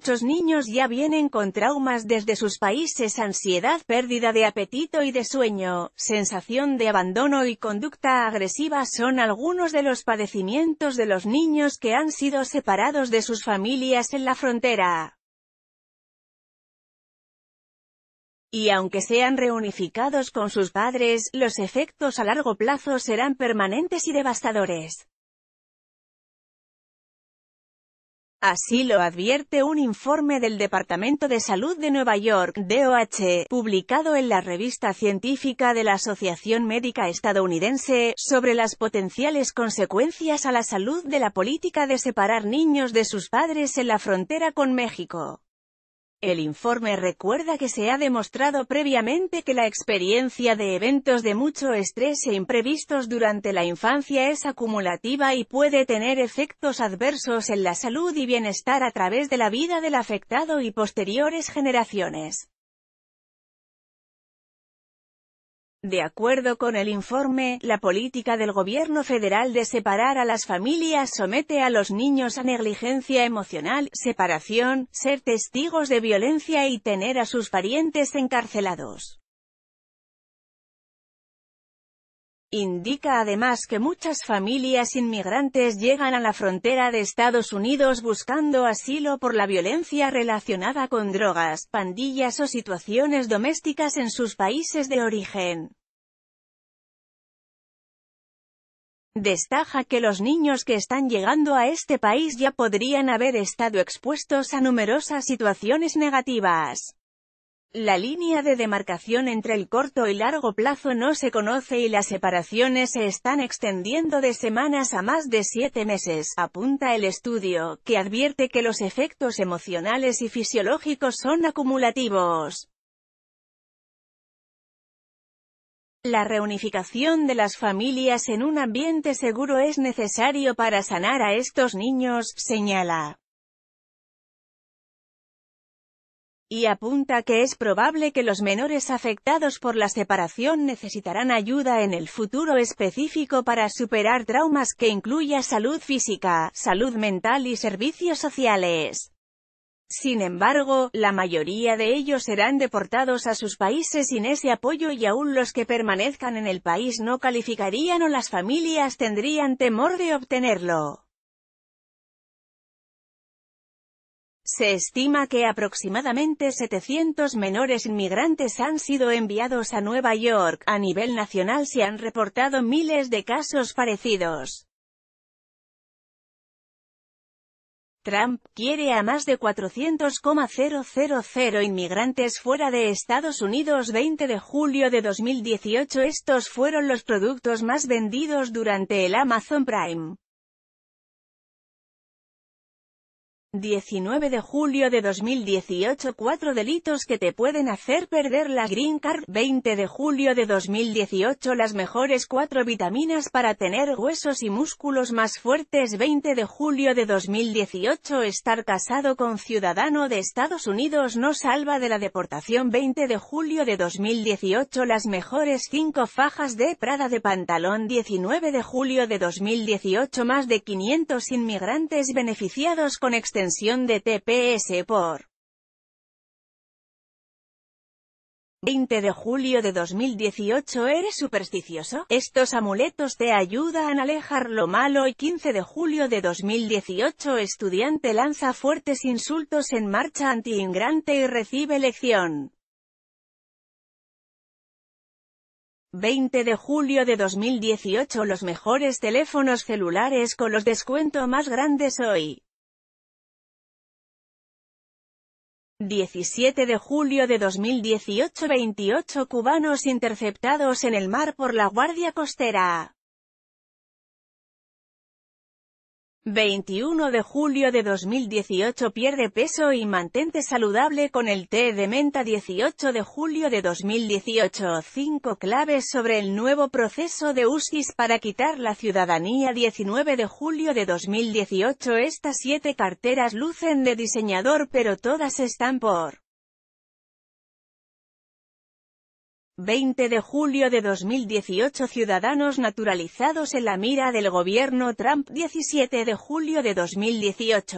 muchos niños ya vienen con traumas desde sus países, ansiedad, pérdida de apetito y de sueño, sensación de abandono y conducta agresiva son algunos de los padecimientos de los niños que han sido separados de sus familias en la frontera. y aunque sean reunificados con sus padres, los efectos a largo plazo serán permanentes y devastadores. Así lo advierte un informe del Departamento de Salud de Nueva York, DOH, publicado en la revista científica de la Asociación Médica Estadounidense, sobre las potenciales consecuencias a la salud de la política de separar niños de sus padres en la frontera con México. El informe recuerda que se ha demostrado previamente que la experiencia de eventos de mucho estrés e imprevistos durante la infancia es acumulativa y puede tener efectos adversos en la salud y bienestar a través de la vida del afectado y posteriores generaciones. De acuerdo con el informe, la política del gobierno federal de separar a las familias somete a los niños a negligencia emocional, separación, ser testigos de violencia y tener a sus parientes encarcelados. Indica además que muchas familias inmigrantes llegan a la frontera de Estados Unidos buscando asilo por la violencia relacionada con drogas, pandillas o situaciones domésticas en sus países de origen. Destaja que los niños que están llegando a este país ya podrían haber estado expuestos a numerosas situaciones negativas. La línea de demarcación entre el corto y largo plazo no se conoce y las separaciones se están extendiendo de semanas a más de siete meses, apunta el estudio, que advierte que los efectos emocionales y fisiológicos son acumulativos. La reunificación de las familias en un ambiente seguro es necesario para sanar a estos niños, señala. y apunta que es probable que los menores afectados por la separación necesitarán ayuda en el futuro específico para superar traumas que incluya salud física, salud mental y servicios sociales. Sin embargo, la mayoría de ellos serán deportados a sus países sin ese apoyo y aún los que permanezcan en el país no calificarían o las familias tendrían temor de obtenerlo. Se estima que aproximadamente 700 menores inmigrantes han sido enviados a Nueva York. A nivel nacional se han reportado miles de casos parecidos. Trump quiere a más de 400,000 inmigrantes fuera de Estados Unidos 20 de julio de 2018 Estos fueron los productos más vendidos durante el Amazon Prime. 19 de julio de 2018 4 delitos que te pueden hacer perder la Green Card 20 de julio de 2018 Las mejores 4 vitaminas para tener huesos y músculos más fuertes 20 de julio de 2018 Estar casado con ciudadano de Estados Unidos no salva de la deportación 20 de julio de 2018 Las mejores 5 fajas de Prada de pantalón 19 de julio de 2018 Más de 500 inmigrantes beneficiados con extensión extensión de TPS por 20 de julio de 2018 ¿Eres supersticioso? Estos amuletos te ayudan a alejar lo malo y 15 de julio de 2018 Estudiante lanza fuertes insultos en marcha anti-ingrante y recibe lección. 20 de julio de 2018 Los mejores teléfonos celulares con los descuentos más grandes hoy. 17 de julio de 2018 28 cubanos interceptados en el mar por la Guardia Costera. 21 de julio de 2018 Pierde peso y mantente saludable con el té de menta 18 de julio de 2018 5 claves sobre el nuevo proceso de USCIS para quitar la ciudadanía 19 de julio de 2018 Estas siete carteras lucen de diseñador pero todas están por 20 de julio de 2018 Ciudadanos naturalizados en la mira del gobierno Trump 17 de julio de 2018